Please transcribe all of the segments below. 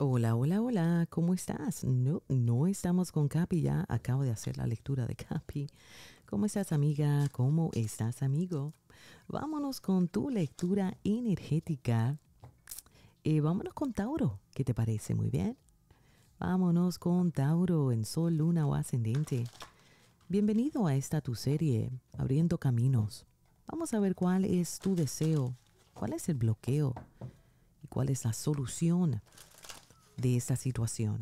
Hola, hola, hola, ¿cómo estás? No, no estamos con Capi ya, acabo de hacer la lectura de Capi. ¿Cómo estás amiga? ¿Cómo estás amigo? Vámonos con tu lectura energética. Eh, vámonos con Tauro, ¿qué te parece? Muy bien. Vámonos con Tauro en Sol, Luna o Ascendente. Bienvenido a esta tu serie, Abriendo Caminos. Vamos a ver cuál es tu deseo, cuál es el bloqueo y cuál es la solución de esta situación.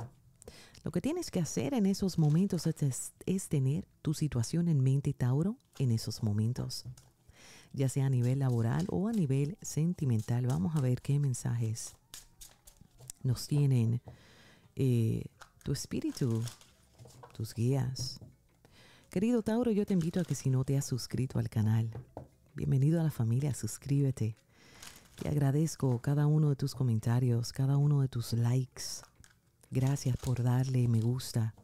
Lo que tienes que hacer en esos momentos es, tener tu situación en mente, Tauro, en esos momentos. Ya sea a nivel laboral o a nivel sentimental. Vamos a ver qué mensajes nos tienen eh, tu espíritu, tus guías. Querido Tauro, yo te invito a que si no te has suscrito al canal, bienvenido a la familia, suscríbete. Y agradezco cada uno de tus comentarios, cada uno de tus likes. Gracias por darle me gusta.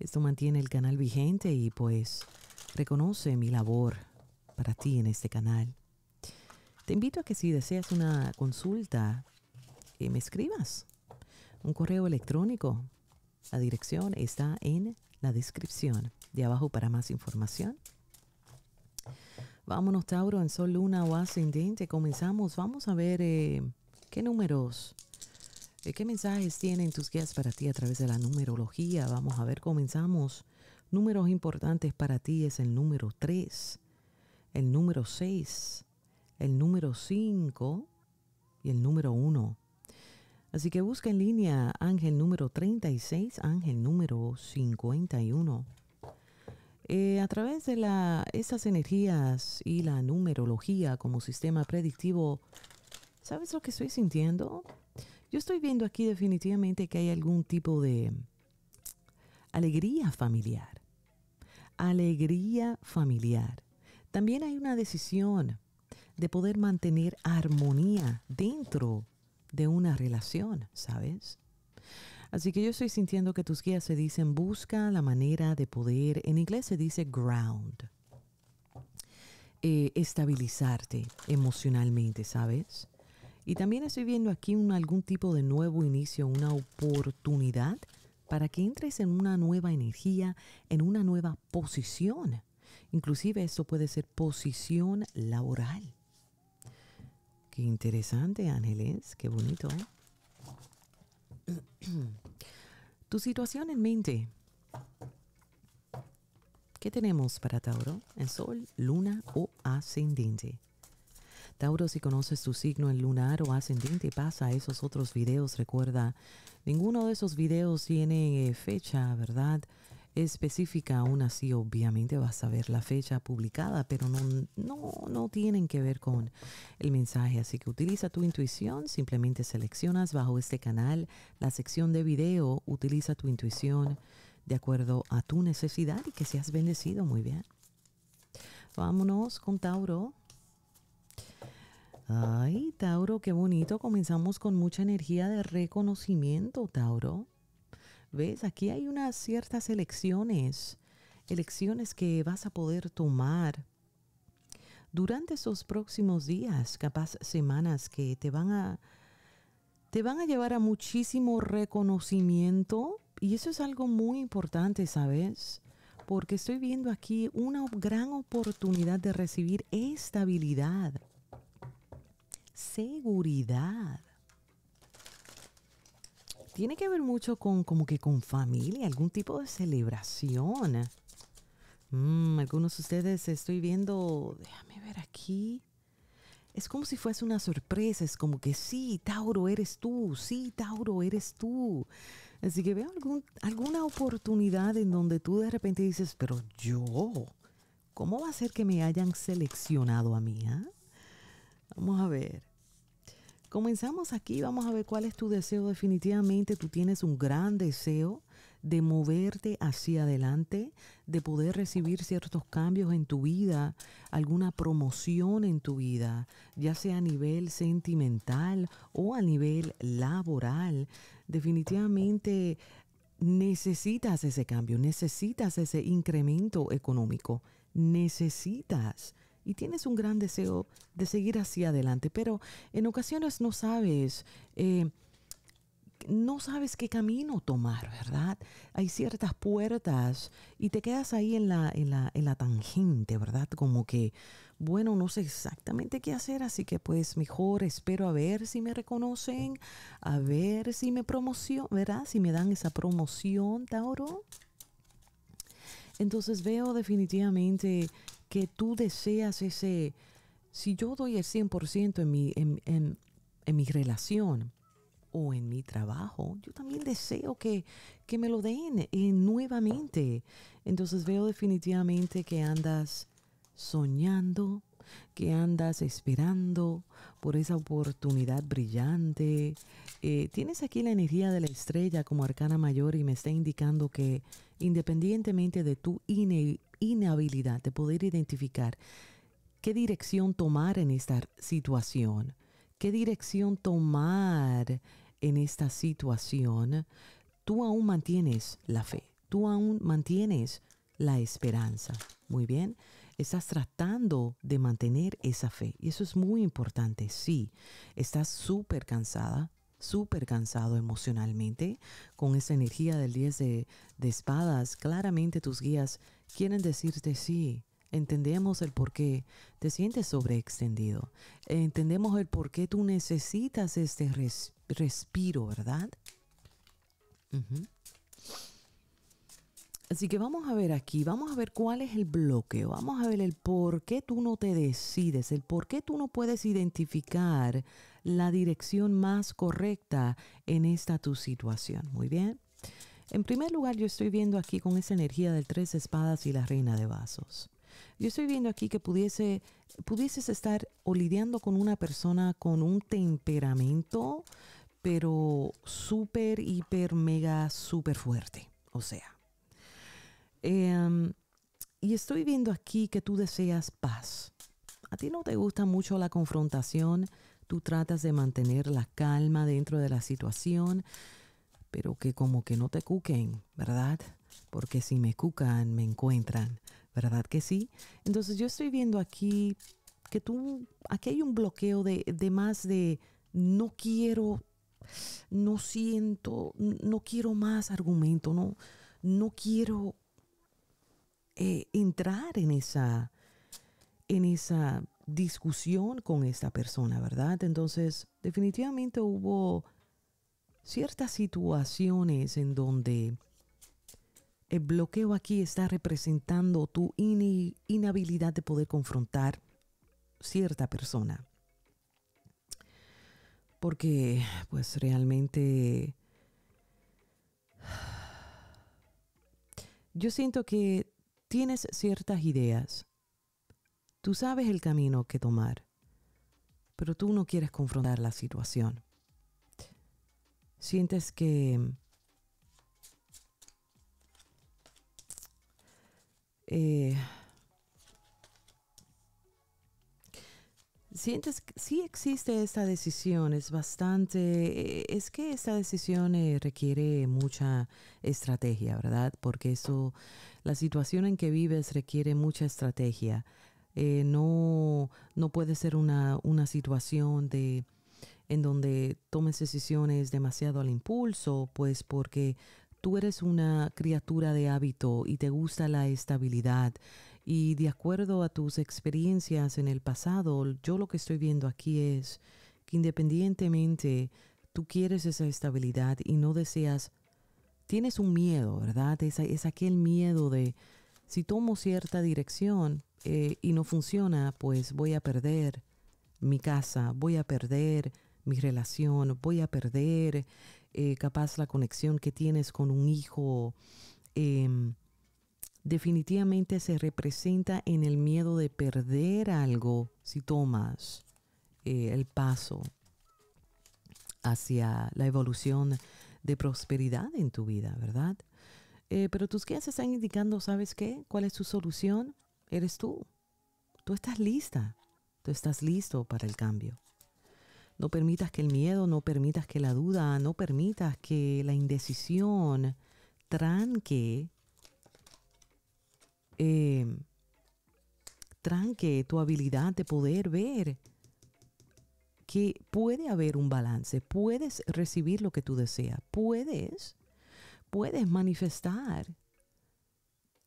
Esto mantiene el canal vigente y pues reconoce mi labor para ti en este canal. Te invito a que si deseas una consulta, eh, me escribas. Un correo electrónico. La dirección está en la descripción de abajo para más información. Vámonos, Tauro, en Sol, Luna o Ascendente. Comenzamos. Vamos a ver eh, qué números, eh, qué mensajes tienen tus guías para ti a través de la numerología. Vamos a ver, comenzamos. Números importantes para ti es el número 3, el número 6, el número 5 y el número 1. Así que busca en línea ángel número 36, ángel número 51. Eh, a través de la, esas energías y la numerología como sistema predictivo, ¿sabes lo que estoy sintiendo? Yo estoy viendo aquí definitivamente que hay algún tipo de alegría familiar. Alegría familiar. También hay una decisión de poder mantener armonía dentro de una relación, ¿sabes? Así que yo estoy sintiendo que tus guías se dicen busca la manera de poder, en inglés se dice ground, eh, estabilizarte emocionalmente, ¿sabes? Y también estoy viendo aquí un, algún tipo de nuevo inicio, una oportunidad para que entres en una nueva energía, en una nueva posición. Inclusive eso puede ser posición laboral. Qué interesante, Ángeles, qué bonito. tu situación en mente. ¿Qué tenemos para Tauro? ¿En Sol, Luna o Ascendente? Tauro, si conoces tu signo en lunar o ascendente, pasa a esos otros videos. Recuerda, ninguno de esos videos tiene eh, fecha, ¿verdad? específica, aún así obviamente vas a ver la fecha publicada, pero no, no, tienen que ver con el mensaje. Así que utiliza tu intuición, simplemente seleccionas bajo este canal la sección de video, utiliza tu intuición de acuerdo a tu necesidad y que seas bendecido. Muy bien. Vámonos con Tauro. Ay, Tauro, qué bonito. Comenzamos con mucha energía de reconocimiento, Tauro. ¿Ves? Aquí hay unas ciertas elecciones, elecciones que vas a poder tomar durante esos próximos días, capaz semanas que te van a te van a llevar a muchísimo reconocimiento y eso es algo muy importante, ¿sabes? Porque estoy viendo aquí una gran oportunidad de recibir estabilidad, seguridad, tiene que ver mucho con como que con familia, algún tipo de celebración. Mm, algunos de ustedes estoy viendo, déjame ver aquí. Es como si fuese una sorpresa, es como que sí, Tauro eres tú, sí, Tauro eres tú. Así que veo algún, alguna oportunidad en donde tú de repente dices, pero yo, ¿cómo va a ser que me hayan seleccionado a mí? Ah? Vamos a ver. Comenzamos aquí, vamos a ver cuál es tu deseo. Definitivamente tú tienes un gran deseo de moverte hacia adelante, de poder recibir ciertos cambios en tu vida, alguna promoción en tu vida, ya sea a nivel sentimental o a nivel laboral. Definitivamente necesitas ese cambio, necesitas ese incremento económico, necesitas y tienes un gran deseo de seguir hacia adelante, pero en ocasiones no sabes, eh, no sabes qué camino tomar, ¿verdad? Hay ciertas puertas y te quedas ahí en la, tangente, ¿verdad? Como que, bueno, no sé exactamente qué hacer, así que pues mejor espero a ver si me reconocen, a ver si me promocionan, ¿verdad? Si me dan esa promoción, Tauro. Entonces veo definitivamente que tú deseas ese, si yo doy el 100% en mi, en, en, en mi relación, o en mi trabajo, yo también deseo que, que me lo den eh, nuevamente. Entonces veo definitivamente que andas soñando, que andas esperando por esa oportunidad brillante. Eh, tienes aquí la energía de la estrella como arcana mayor y me está indicando que independientemente de tu ine inhabilidad de poder identificar qué dirección tomar en esta situación, qué dirección tomar en esta situación, tú aún mantienes la fe, tú aún mantienes la esperanza. Muy bien, estás tratando de mantener esa fe y eso es muy importante. Sí, estás súper cansada, súper cansado emocionalmente, con esa energía del 10 de, espadas, claramente tus guías quieren decirte sí. Entendemos el por qué te sientes sobreextendido. Entendemos el por qué tú necesitas este respiro, ¿verdad? Así que vamos a ver aquí, vamos a ver cuál es el bloqueo, vamos a ver el por qué tú no te decides, el por qué tú no puedes identificar la dirección más correcta en esta tu situación. Muy bien. En primer lugar, yo estoy viendo aquí con esa energía del tres espadas y la reina de vasos. Yo estoy viendo aquí que pudiese, pudieses estar o lidiando con una persona con un temperamento, pero súper, hiper, mega, súper fuerte. O sea, Em, y estoy viendo aquí que tú deseas paz. A ti no te gusta mucho la confrontación, tú tratas de mantener la calma dentro de la situación, pero que como que no te cuquen, ¿verdad? Porque si me cucan, me encuentran, ¿verdad que sí? Entonces yo estoy viendo aquí que tú, aquí hay un bloqueo de, más de no quiero, no siento, no quiero más argumento, no, no quiero eh, entrar en esa, en esa discusión con esta persona, ¿verdad? Entonces, definitivamente hubo ciertas situaciones en donde el bloqueo aquí está representando tu inhabilidad de poder confrontar cierta persona. Porque, pues realmente, yo siento que Tienes ciertas ideas. Tú sabes el camino que tomar, pero tú no quieres confrontar la situación. Sientes que eh, Sientes que sí existe esta decisión, es bastante, eh, es que esta decisión eh, requiere mucha estrategia, ¿verdad? Porque eso, la situación en que vives requiere mucha estrategia. Eh, no, puede ser una, una situación de en donde tomes decisiones demasiado al impulso, pues porque tú eres una criatura de hábito y te gusta la estabilidad y de acuerdo a tus experiencias en el pasado, yo lo que estoy viendo aquí es que independientemente tú quieres esa estabilidad y no deseas, tienes un miedo, ¿verdad? Es, aquel miedo de si tomo cierta dirección eh, y no funciona, pues voy a perder mi casa, voy a perder mi relación, voy a perder eh, capaz la conexión que tienes con un hijo. Em, definitivamente se representa en el miedo de perder algo si tomas eh, el paso hacia la evolución de prosperidad en tu vida, ¿verdad? Eh, pero tus guías están indicando, ¿sabes qué? ¿Cuál es tu solución? Eres tú. Tú estás lista. Tú estás listo para el cambio. No permitas que el miedo, no permitas que la duda, no permitas que la indecisión tranque Em, tranque tu habilidad de poder ver que puede haber un balance, puedes recibir lo que tú deseas, puedes, puedes manifestar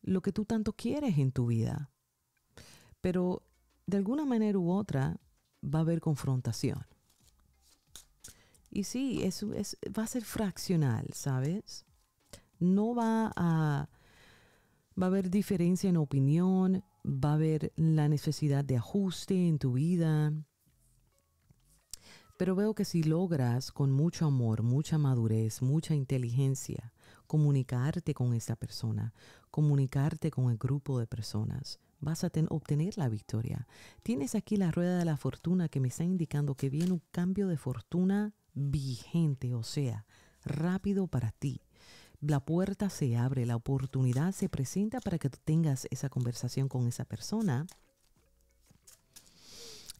lo que tú tanto quieres en tu vida. Pero de alguna manera u otra va a haber confrontación. Y sí, va a ser fraccional, ¿sabes? No va a va a haber diferencia en opinión, va a haber la necesidad de ajuste en tu vida. Pero veo que si logras con mucho amor, mucha madurez, mucha inteligencia, comunicarte con esa persona, comunicarte con el grupo de personas, vas a obtener la victoria. Tienes aquí la rueda de la fortuna que me está indicando que viene un cambio de fortuna vigente, o sea, rápido para ti la puerta se abre, la oportunidad se presenta para que tú tengas esa conversación con esa persona.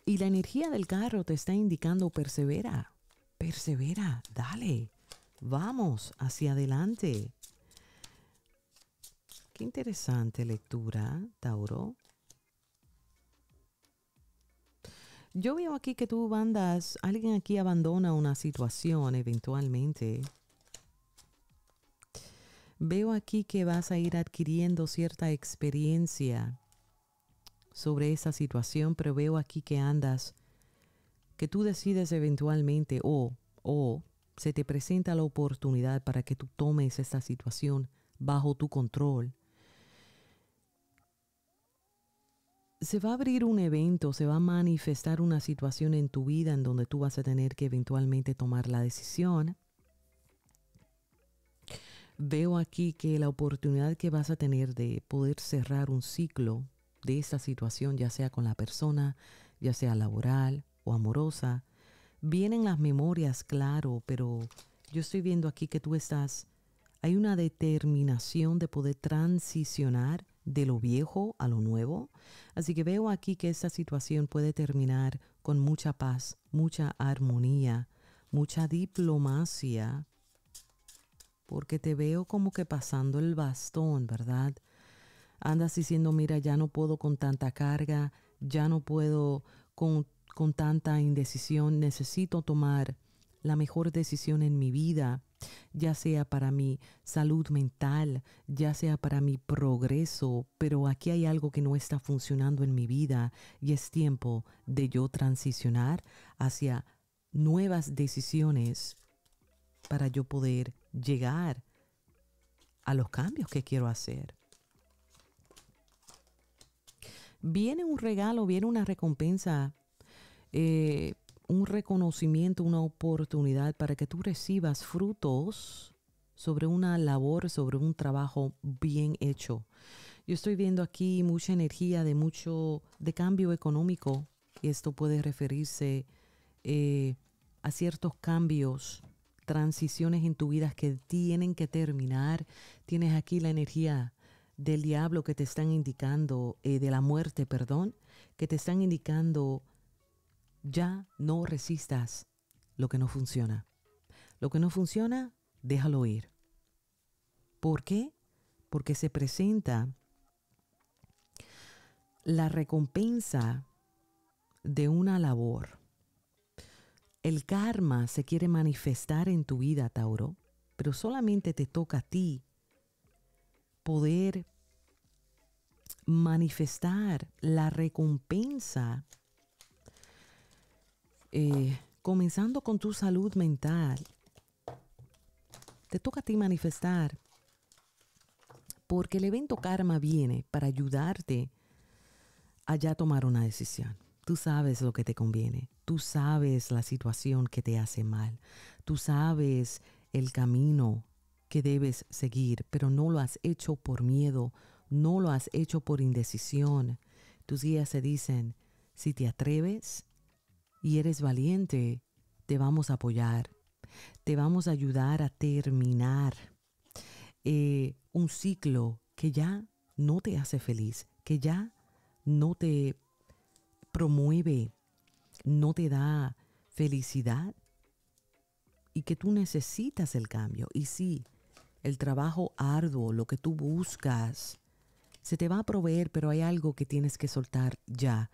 Y la energía del carro te está indicando persevera, persevera, dale, vamos hacia adelante. Qué interesante lectura, Tauro. Yo veo aquí que tú andas, alguien aquí abandona una situación eventualmente veo aquí que vas a ir adquiriendo cierta experiencia sobre esa situación, pero veo aquí que andas, que tú decides eventualmente o, o se te presenta la oportunidad para que tú tomes esta situación bajo tu control. Se va a abrir un evento, se va a manifestar una situación en tu vida en donde tú vas a tener que eventualmente tomar la decisión veo aquí que la oportunidad que vas a tener de poder cerrar un ciclo de esta situación, ya sea con la persona, ya sea laboral o amorosa, vienen las memorias, claro, pero yo estoy viendo aquí que tú estás, hay una determinación de poder transicionar de lo viejo a lo nuevo. Así que veo aquí que esta situación puede terminar con mucha paz, mucha armonía, mucha diplomacia porque te veo como que pasando el bastón, ¿verdad? Andas diciendo, mira, ya no puedo con tanta carga, ya no puedo con, con tanta indecisión, necesito tomar la mejor decisión en mi vida, ya sea para mi salud mental, ya sea para mi progreso, pero aquí hay algo que no está funcionando en mi vida y es tiempo de yo transicionar hacia nuevas decisiones para yo poder llegar a los cambios que quiero hacer. Viene un regalo, viene una recompensa, eh, un reconocimiento, una oportunidad para que tú recibas frutos sobre una labor, sobre un trabajo bien hecho. Yo estoy viendo aquí mucha energía de mucho, de cambio económico. Y Esto puede referirse eh, a ciertos cambios transiciones en tu vida que tienen que terminar. Tienes aquí la energía del diablo que te están indicando, eh, de la muerte, perdón, que te están indicando, ya no resistas lo que no funciona. Lo que no funciona, déjalo ir. ¿Por qué? Porque se presenta la recompensa de una labor el karma se quiere manifestar en tu vida, Tauro, pero solamente te toca a ti poder manifestar la recompensa, eh, comenzando con tu salud mental. Te toca a ti manifestar, porque el evento karma viene para ayudarte a ya tomar una decisión. Tú sabes lo que te conviene. Tú sabes la situación que te hace mal. Tú sabes el camino que debes seguir, pero no lo has hecho por miedo, no lo has hecho por indecisión. Tus guías se dicen, si te atreves y eres valiente, te vamos a apoyar, te vamos a ayudar a terminar eh, un ciclo que ya no te hace feliz, que ya no te promueve, no te da felicidad y que tú necesitas el cambio. Y sí, el trabajo arduo, lo que tú buscas, se te va a proveer, pero hay algo que tienes que soltar ya.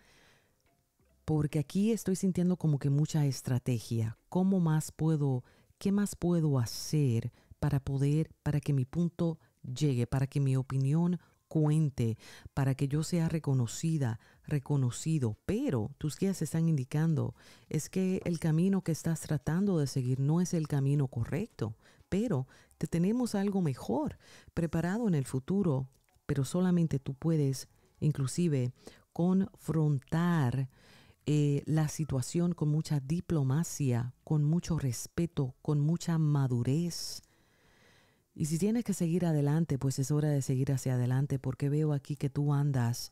Porque aquí estoy sintiendo como que mucha estrategia. ¿Cómo más puedo, qué más puedo hacer para poder, para que mi punto llegue, para que mi opinión cuente para que yo sea reconocida, reconocido. Pero tus guías están indicando es que el camino que estás tratando de seguir no es el camino correcto, pero te tenemos algo mejor preparado en el futuro, pero solamente tú puedes inclusive confrontar eh, la situación con mucha diplomacia, con mucho respeto, con mucha madurez, y si tienes que seguir adelante, pues es hora de seguir hacia adelante porque veo aquí que tú andas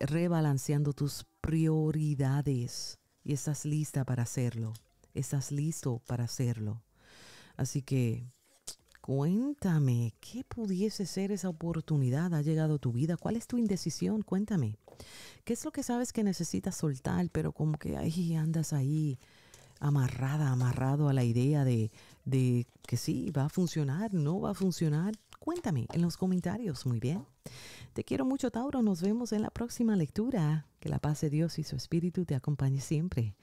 rebalanceando tus prioridades y estás lista para hacerlo. Estás listo para hacerlo. Así que cuéntame, ¿qué pudiese ser esa oportunidad? ¿Ha llegado a tu vida? ¿Cuál es tu indecisión? Cuéntame. ¿Qué es lo que sabes que necesitas soltar, pero como que ahí andas ahí amarrada, amarrado a la idea de de que sí, va a funcionar, no va a funcionar, cuéntame en los comentarios, muy bien. Te quiero mucho, Tauro, nos vemos en la próxima lectura. Que la paz de Dios y su espíritu te acompañe siempre.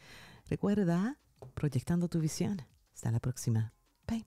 Recuerda, proyectando tu visión. Hasta la próxima. Bye.